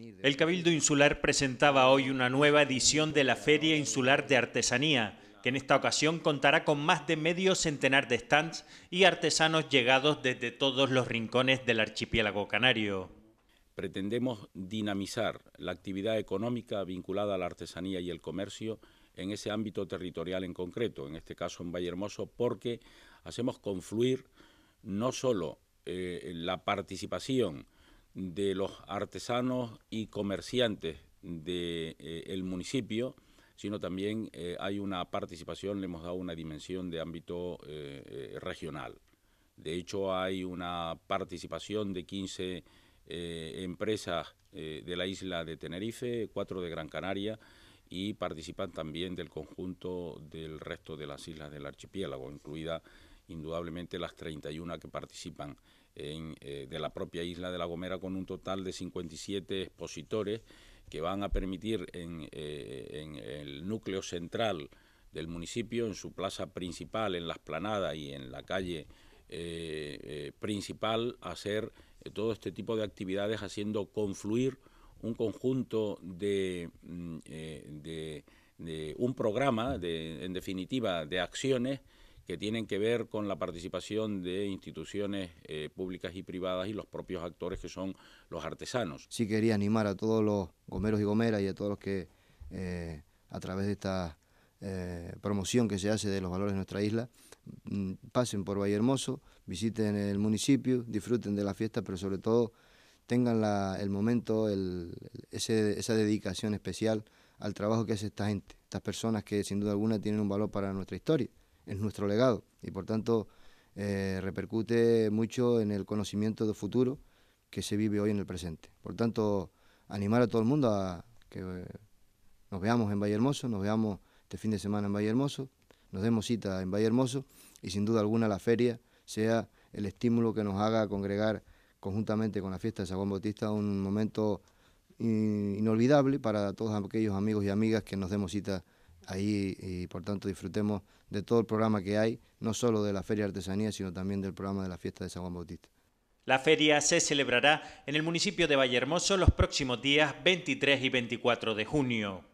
El este Cabildo Insular presentaba hoy una nueva edición de la Feria Insular de Artesanía, que en esta ocasión contará con más de medio centenar de stands y artesanos llegados desde todos los rincones del archipiélago canario. Pretendemos dinamizar la actividad económica vinculada a la artesanía y el comercio en ese ámbito territorial en concreto, en este caso en Hermoso, porque hacemos confluir no solo eh, la participación de los artesanos y comerciantes del de, eh, el municipio, sino también eh, hay una participación, le hemos dado una dimensión de ámbito eh, regional. De hecho, hay una participación de 15 empresas de la isla de Tenerife, cuatro de Gran Canaria, y participan también del conjunto del resto de las islas del archipiélago, incluida indudablemente las 31 que participan eh, de la propia isla de La Gomera con un total de 57 expositores que van a permitir eh, en, el núcleo central del municipio, en su plaza principal, en la esplanada y en la calle eh, principal, hacer todo este tipo de actividades haciendo confluir un conjunto de, mm, un programa, en definitiva, de acciones que tienen que ver con la participación de instituciones eh, públicas y privadas y los propios actores que son los artesanos. Sí quería animar a todos los gomeros y gomeras y a todos los que eh, a través de esta eh, promoción que se hace de los valores de nuestra isla, mm, pasen por Valle visiten el municipio, disfruten de la fiesta, pero sobre todo tengan el momento, esa dedicación especial al trabajo que hace esta gente, estas personas que sin duda alguna tienen un valor para nuestra historia es nuestro legado y por tanto eh, repercute mucho en el conocimiento de futuro que se vive hoy en el presente. Por tanto, animar a todo el mundo a que eh, nos veamos en Valle Hermoso, nos veamos este fin de semana en Valle Hermoso, nos demos cita en Valle Hermoso y sin duda alguna la feria sea el estímulo que nos haga congregar conjuntamente con la fiesta de San Juan Bautista un momento inolvidable para todos aquellos amigos y amigas que nos demos cita ahí y por tanto disfrutemos de todo el programa que hay, no solo de la Feria de Artesanía, sino también del programa de la fiesta de San Juan Bautista. La feria se celebrará en el municipio de Vallehermoso los próximos días 23 y 24 de junio.